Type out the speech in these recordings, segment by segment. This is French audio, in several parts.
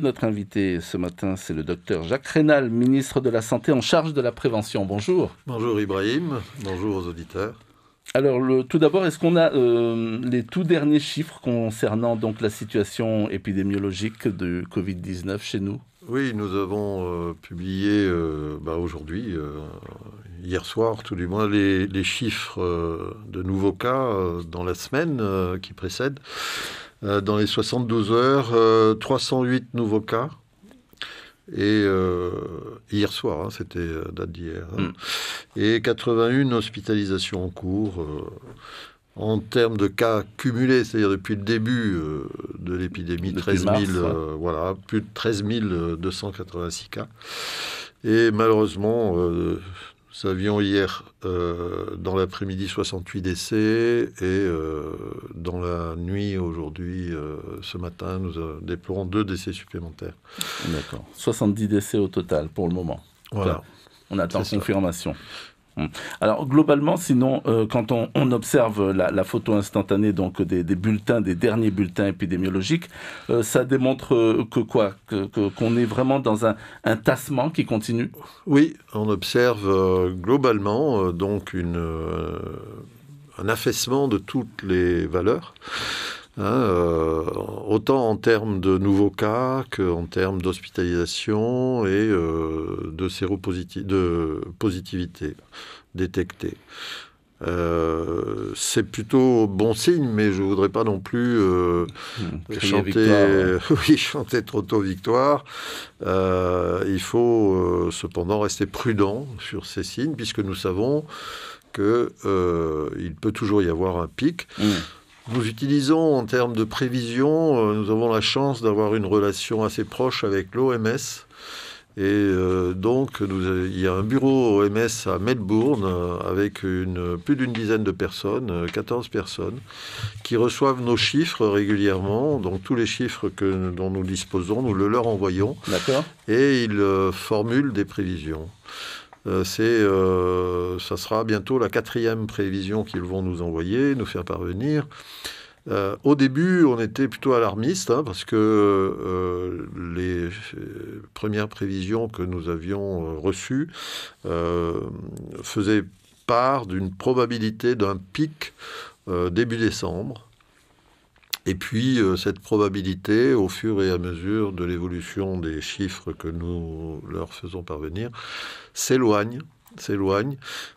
notre invité ce matin, c'est le docteur Jacques Rénal, ministre de la Santé en charge de la prévention. Bonjour. Bonjour Ibrahim, bonjour aux auditeurs. Alors, le, tout d'abord, est-ce qu'on a euh, les tout derniers chiffres concernant donc la situation épidémiologique de Covid-19 chez nous Oui, nous avons euh, publié euh, bah, aujourd'hui, hier soir tout du moins, les chiffres de nouveaux cas dans la semaine qui précède. Euh, dans les 72 heures, 308 euh, nouveaux cas. Et euh, hier soir, hein, c'était date d'hier. Hein. Mm. Et 81 hospitalisations en cours. en termes de cas cumulés, c'est-à-dire depuis le début de l'épidémie, plus de 13 286 cas. Et malheureusement, nous avions hier, euh, dans l'après-midi, 68 décès et euh, dans la nuit, aujourd'hui, euh, ce matin, nous déplorons deux décès supplémentaires. D'accord. 70 décès au total pour le moment. Voilà. on attend confirmation. Hum. Alors globalement, sinon, euh, quand on, observe la, photo instantanée donc des, bulletins, des derniers bulletins épidémiologiques, euh, ça démontre euh, que quoi Qu'on est vraiment dans un, tassement qui continue Oui, on observe globalement donc une, un affaissement de toutes les valeurs. Hein, euh, autant en termes de nouveaux cas qu'en termes d'hospitalisation et euh, de séropositivité de positivité détectée. Euh, c'est plutôt bon signe, mais je voudrais pas non plus mmh, chanter, chanter trop tôt victoire. il faut cependant rester prudent sur ces signes, puisque nous savons qu'il peut toujours y avoir un pic. Mmh. Nous utilisons en termes de prévision, euh, nous avons la chance d'avoir une relation assez proche avec l'OMS. Et euh, donc, il y a un bureau OMS à Melbourne euh, avec plus d'une dizaine de personnes, 14 personnes, qui reçoivent nos chiffres régulièrement. Donc, tous les chiffres dont nous disposons, nous le leur envoyons. D'accord. Et ils formulent des prévisions. Euh, c'est, euh, ça sera bientôt la quatrième prévision qu'ils vont nous envoyer, nous faire parvenir. Euh, au début, on était plutôt alarmiste hein, parce que les premières prévisions que nous avions reçues faisaient part d'une probabilité d'un pic début décembre. Et puis euh, cette probabilité, au fur et à mesure de l'évolution des chiffres que nous leur faisons parvenir, s'éloigne s'éloigne.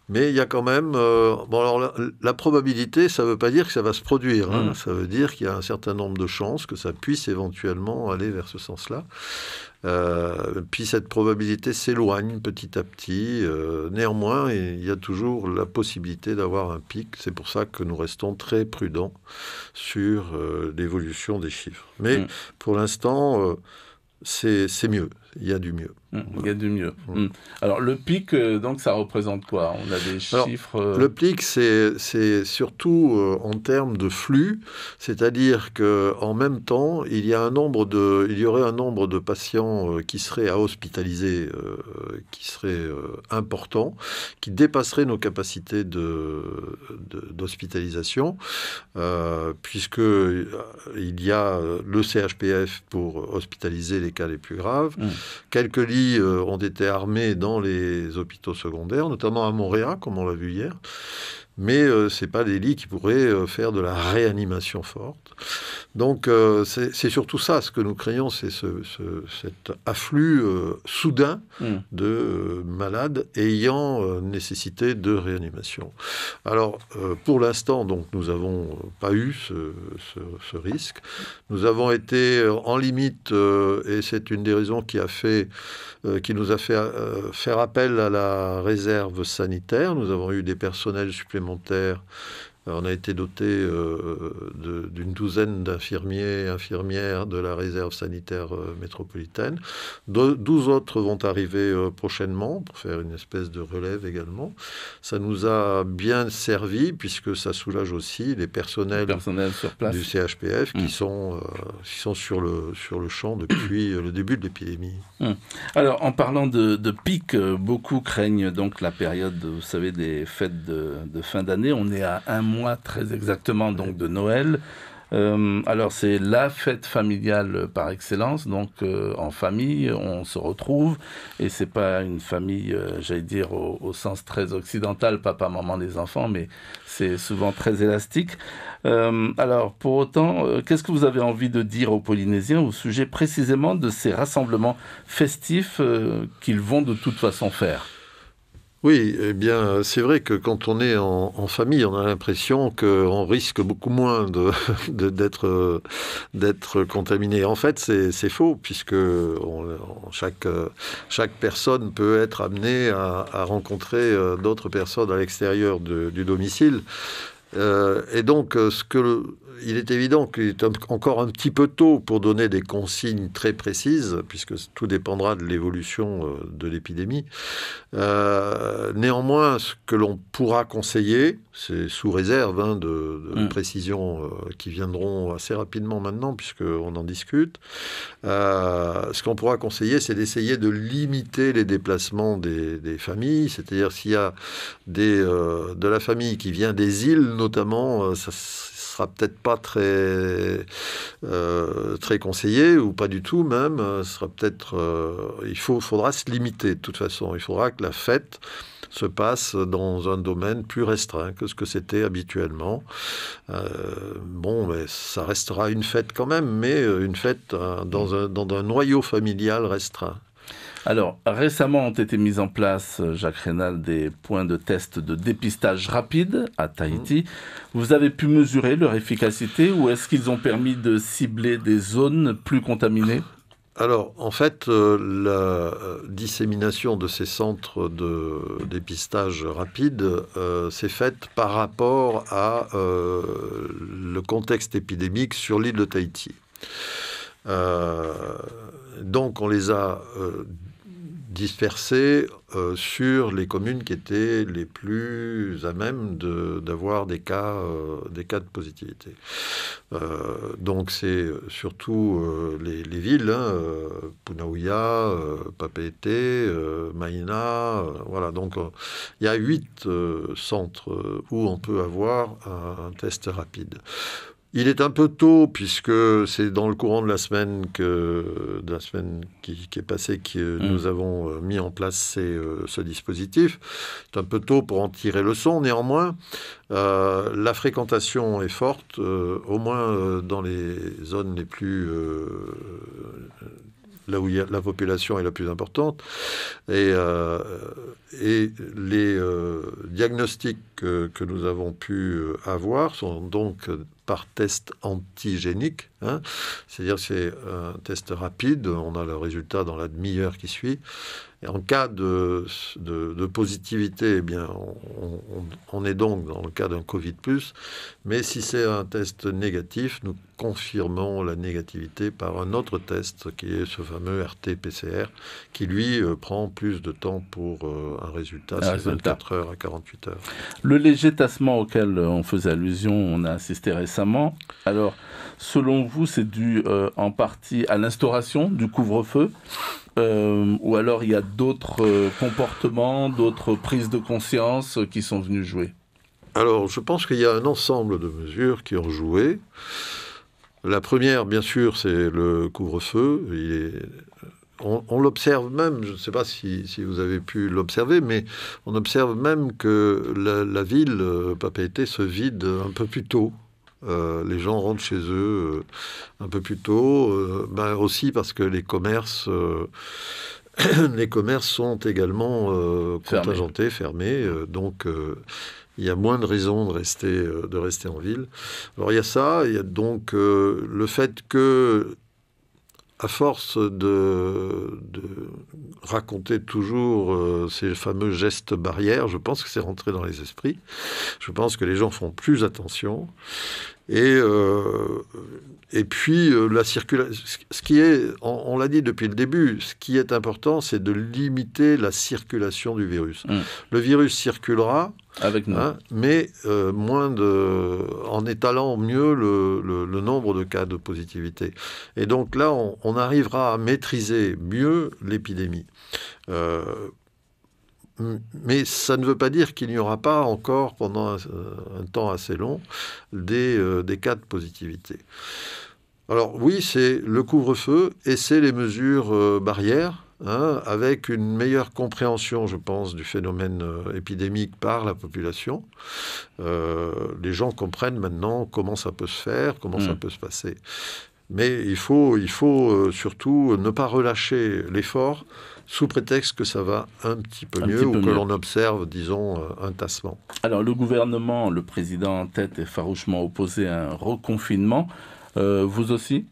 Mais il y a quand même. Euh, bon, alors la, probabilité, ça ne veut pas dire que ça va se produire. Hein. Mm. Ça veut dire qu'il y a un certain nombre de chances que ça puisse éventuellement aller vers ce sens-là. Euh, puis cette probabilité s'éloigne petit à petit. Euh, néanmoins, il y a toujours la possibilité d'avoir un pic. C'est pour ça que nous restons très prudents sur l'évolution des chiffres. Mais mm. pour l'instant, c'est mieux. Il y a du mieux. Mmh, a du mieux. Mmh. Alors le PIC, euh, donc ça représente quoi On a des chiffres. Euh, le PIC, c'est surtout euh, en termes de flux, c'est-à-dire qu'en même temps, il y a un nombre de, il y aurait un nombre de patients qui seraient à hospitaliser, qui serait important, qui dépasserait nos capacités d'hospitalisation, de, puisque il y a le CHPF pour hospitaliser les cas les plus graves, mmh. quelques euh, ont été armés dans les hôpitaux secondaires, notamment à Montréal, comme on l'a vu hier mais ce euh, c'est pas des lits qui pourraient euh, faire de la réanimation forte. Donc euh, c'est surtout ça ce que nous craignons, c'est cet afflux soudain hmm. de malades ayant nécessité de réanimation. Alors pour l'instant, donc nous n'avons pas eu ce, ce, risque. Nous avons été en limite, et c'est une des raisons qui a fait, qui nous a fait faire appel à la réserve sanitaire. Nous avons eu des personnels supplémentaires commentaires. On a été doté euh, d'une douzaine d'infirmiers, infirmières de la réserve sanitaire euh, métropolitaine. Douze autres vont arriver euh, prochainement pour faire une espèce de relève également. Ça nous a bien servi puisque ça soulage aussi les personnels, du CHPF qui, mm. sont, qui sont sur le, sur le champ depuis le début de l'épidémie. Mm. Alors en parlant de, de pic, beaucoup craignent donc la période, vous savez, des fêtes de, de fin d'année. On est à un mois mois très exactement donc de Noël. Euh, alors c'est la fête familiale par excellence, donc euh, en famille on se retrouve et c'est pas une famille, euh, j'allais dire au, sens très occidental, papa, maman, les enfants, mais c'est souvent très élastique. alors pour autant, qu'est-ce que vous avez envie de dire aux Polynésiens au sujet précisément de ces rassemblements festifs qu'ils vont de toute façon faire oui, eh bien, c'est vrai que quand on est en, famille, on a l'impression qu'on risque beaucoup moins d'être de, d'être d'être contaminé. En fait, c'est faux, puisque chaque, chaque personne peut être amenée à, rencontrer euh, d'autres personnes à l'extérieur du domicile. Euh, et donc, euh, ce que, il est évident qu'il est encore un petit peu tôt pour donner des consignes très précises, puisque tout dépendra de l'évolution euh, de l'épidémie. Euh, néanmoins, ce que l'on pourra conseiller, c'est sous réserve hein, de, mm. précisions euh, qui viendront assez rapidement maintenant, puisqu'on en discute, ce qu'on pourra conseiller, c'est d'essayer de limiter les déplacements des, familles, c'est-à-dire s'il y a des, de la famille qui vient des îles notamment, ça, sera peut-être pas très, euh, très conseillé, ou pas du tout même. Euh, sera peut-être, euh, il faut, faudra se limiter de toute façon. Il faudra que la fête se passe dans un domaine plus restreint que ce que c'était habituellement. bon, mais ça restera une fête quand même, mais une fête dans mm. un, dans un noyau familial restreint. Alors, récemment ont été mis en place, euh, Jacques Rénal, des points de test de dépistage rapide à Tahiti. Mmh. Vous avez pu mesurer leur efficacité ou est-ce qu'ils ont permis de cibler des zones plus contaminées alors, en fait, euh, la euh, dissémination de ces centres de dépistage rapide s'est faite par rapport à le contexte épidémique sur l'île de Tahiti. donc, on les a dispersé euh, sur les communes qui étaient les plus à même d'avoir des, cas, euh, des cas de positivité. Euh, donc c'est surtout les, villes, hein, Punaouia, Papeete, Maïna, voilà. Donc il y a huit centres où on peut avoir un test rapide. Il est un peu tôt puisque c'est dans le courant de la semaine que la semaine qui, est passée que mm. nous avons euh, mis en place euh, ce dispositif. C'est un peu tôt pour en tirer le son. Néanmoins, euh, la fréquentation est forte, au moins dans les zones les plus là où la population est la plus importante. Et, et les diagnostics que, que, nous avons pu avoir sont donc par test antigénique. Hein. C'est-à-dire c'est un test rapide, on a le résultat dans la demi-heure qui suit en cas de, de, positivité, eh bien, on, est donc dans le cas d'un Covid+, mais si c'est un test négatif, nous confirmons la négativité par un autre test qui est ce fameux RT-PCR qui lui euh, prend plus de temps pour euh, un résultat, c'est 24 heures à 48 heures. Le léger tassement auquel on faisait allusion, on a assisté récemment. Alors, selon vous, c'est dû euh, en partie à l'instauration du couvre-feu euh, ou alors il y a d'autres euh, comportements, d'autres prises de conscience euh, qui sont venues jouer Alors, je pense qu'il y a un ensemble de mesures qui ont joué. La première, bien sûr, c'est le couvre-feu. On, l'observe même, je ne sais pas si, vous avez pu l'observer, mais on observe même que la, la ville, Papeete, se vide un peu plus tôt euh, les gens rentrent chez eux euh, un peu plus tôt, euh, ben aussi parce que les commerces les commerces sont également contingentés, fermés, donc il y a moins de raisons de rester, de rester en ville. Alors il y a ça, il y a donc le fait que à force de, raconter toujours euh, ces fameux gestes barrières, je pense que c'est rentré dans les esprits. Je pense que les gens font plus attention. Et euh, et puis, euh, la Ce qui est, on, l'a dit depuis le début, ce qui est important, c'est de limiter la circulation du virus. Hum. Le virus circulera. Avec nous. Hein, mais euh, moins de, en étalant mieux le, le, nombre de cas de positivité. Et donc là, on, arrivera à maîtriser mieux l'épidémie. Euh, mais ça ne veut pas dire qu'il n'y aura pas encore, pendant un, euh, temps assez long, des, euh, des, cas de positivité. Alors oui, c'est le couvre-feu et c'est les mesures euh, barrières. Hein, avec une meilleure compréhension, je pense, du phénomène épidémique par la population. les gens comprennent maintenant comment ça peut se faire, comment ça mm. peut se passer. Mais il faut, il faut surtout ne pas relâcher l'effort sous prétexte que ça va un petit peu mieux ou que l'on observe, disons, un euh, tassement. Alors le gouvernement, le président en tête, est farouchement opposé à un reconfinement. Euh, vous aussi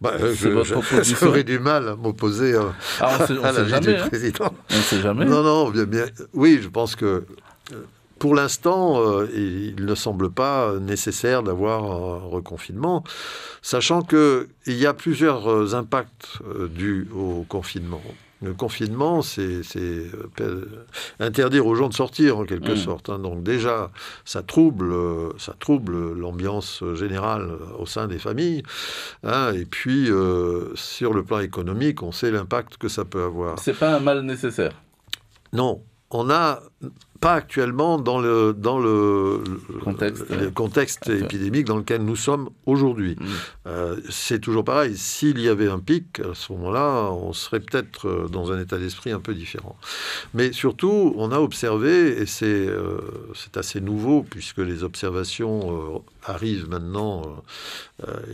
bah, Je J'aurais du mal à m'opposer à, du président. On sait jamais. Non, non, bien, oui, je pense que euh, pour l'instant, il ne semble pas nécessaire d'avoir un reconfinement, sachant qu'il y a plusieurs impacts dus au confinement. Le confinement, c'est euh, interdire aux gens de sortir en quelque mm. sorte. Hein. Donc déjà, ça trouble, euh, ça trouble l'ambiance générale au sein des familles. Hein. Et puis, euh, sur le plan économique, on sait l'impact que ça peut avoir. C'est pas un mal nécessaire. Non, on a pas actuellement dans le, dans le, contexte, le contexte épidémique dans lequel nous sommes aujourd'hui. Mm. Euh, c'est toujours pareil, s'il y avait un pic, à ce moment-là, on serait peut-être euh, dans un état d'esprit un peu différent. Mais surtout, on a observé, et c'est euh, c'est assez nouveau, puisque les observations arrivent maintenant,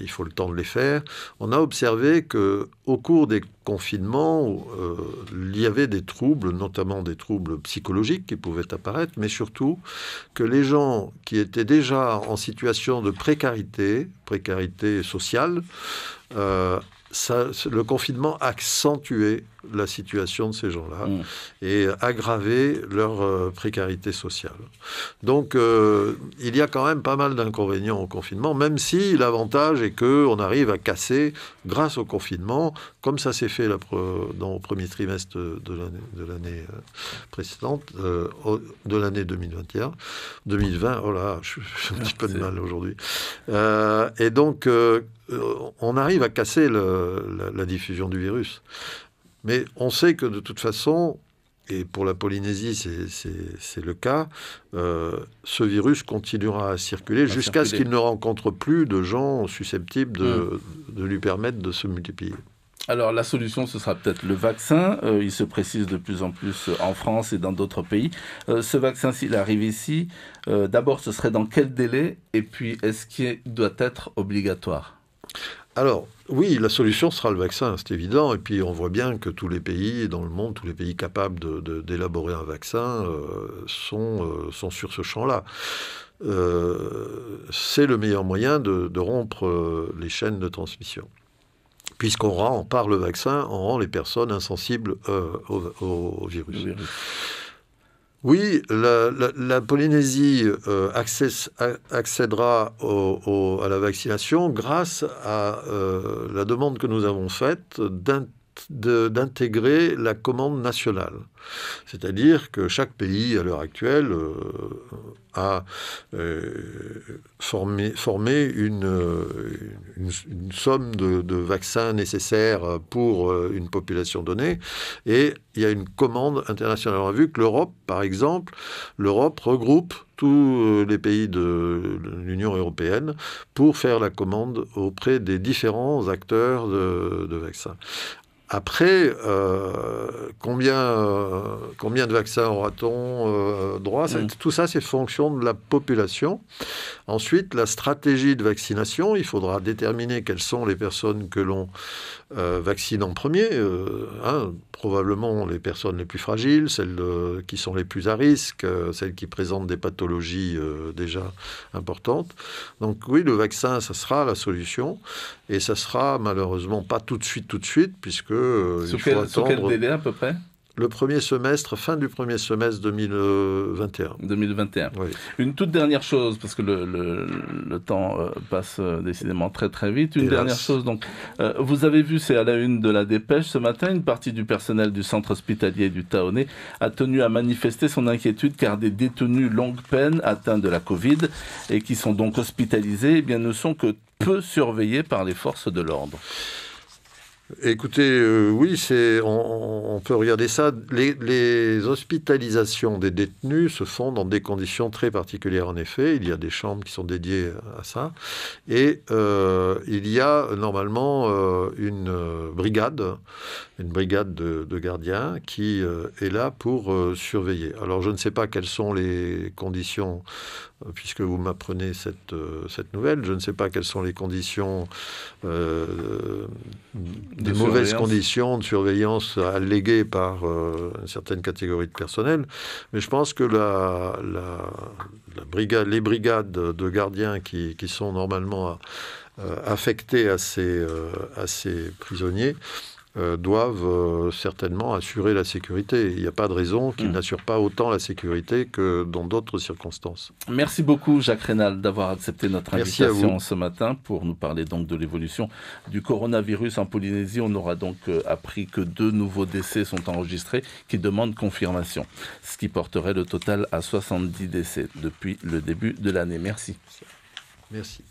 il faut le temps de les faire, on a observé que au cours des confinements, il y avait des troubles, notamment des troubles psychologiques, pouvaient apparaître, mais surtout que les gens qui étaient déjà en situation de précarité, précarité sociale, euh, le confinement accentuait la situation de ces gens-là mmh. et aggravait leur euh, précarité sociale. Donc, euh, il y a quand même pas mal d'inconvénients au confinement, même si l'avantage est qu'on arrive à casser, grâce au confinement, comme ça s'est fait dans le premier trimestre de l'année précédente, de l'année 2021, euh, 2020, oh là, je, suis un petit peu de mal aujourd'hui. et donc, euh, on arrive à casser la, diffusion du virus. Mais on sait que de toute façon, et pour la Polynésie c'est le cas, euh, ce virus continuera à circuler jusqu'à ce qu'il ne rencontre plus de gens susceptibles hmm. de, lui permettre de se multiplier. Alors la solution, ce sera peut-être le vaccin. Euh, il se précise de plus en plus en France et dans d'autres pays. ce vaccin, s'il arrive ici, d'abord, ce serait dans quel délai Et puis, est-ce qu'il doit être obligatoire alors, oui, la solution sera le vaccin, c'est évident. Et puis, on voit bien que tous les pays dans le monde, tous les pays capables d'élaborer un vaccin euh, euh, sont, sur ce champ-là. Euh, c'est le meilleur moyen de, rompre les chaînes de transmission. Puisqu'on rend, par le vaccin, on rend les personnes insensibles au, virus. Oui, la, la, Polynésie euh, accédera au, à la vaccination grâce à euh, la demande que nous avons faite d'intégrer la commande nationale. C'est-à-dire que chaque pays, à l'heure actuelle, euh, a euh, formé, euh, une, une, somme de, vaccins nécessaires pour une population donnée, et il y a une commande internationale. On a vu que l'Europe, par exemple, l'Europe regroupe tous les pays de l'Union européenne pour faire la commande auprès des différents acteurs de, de vaccins. Après, euh, combien, euh, combien de vaccins aura-t-on euh, droit mm. Tout ça, c'est fonction de la population. Ensuite, la stratégie de vaccination, il faudra déterminer quelles sont les personnes que l'on euh, vaccine en premier, euh, hein, probablement les personnes les plus fragiles, celles euh, qui sont les plus à risque, celles qui présentent des pathologies déjà importantes. Donc oui, le vaccin, ça sera la solution, et ça sera malheureusement pas tout de suite, tout de suite, puisque il faut attendre... à peu près le premier semestre, fin du premier semestre 2021. 2021. Une toute dernière chose, parce que le, temps euh, passe euh, décidément très très vite. Une dernière chose, donc, euh, vous avez vu, c'est à la une de la dépêche ce matin, une partie du personnel du centre hospitalier du Taoné a tenu à manifester son inquiétude car des détenus longue peine atteints de la Covid et qui sont donc hospitalisés, eh bien, ne sont que peu surveillés par les forces de l'ordre. Écoutez, euh, oui, c'est on, peut regarder ça. Les, hospitalisations des détenus se font dans des conditions très particulières, en effet. Il y a des chambres qui sont dédiées à ça. Et euh, il y a normalement euh, une brigade, une brigade de, de gardiens qui est là pour surveiller. Alors, je ne sais pas quelles sont les conditions puisque vous m'apprenez euh, cette, nouvelle. Je ne sais pas quelles sont les conditions, euh, des mauvaises conditions de surveillance alléguées par euh, une certaine catégorie de personnel, mais je pense que les brigades de gardiens qui, sont normalement euh, affectées à ces prisonniers euh, doivent euh, certainement assurer la sécurité. Il n'y a pas de raison qu'ils hmm. n'assurent pas autant la sécurité que dans d'autres circonstances. Merci beaucoup Jacques Rénal d'avoir accepté notre invitation ce matin pour nous parler donc de l'évolution du coronavirus en Polynésie. On aura donc euh, appris que deux nouveaux décès sont enregistrés qui demandent confirmation, ce qui porterait le total à 70 décès depuis le début de l'année. Merci. Merci.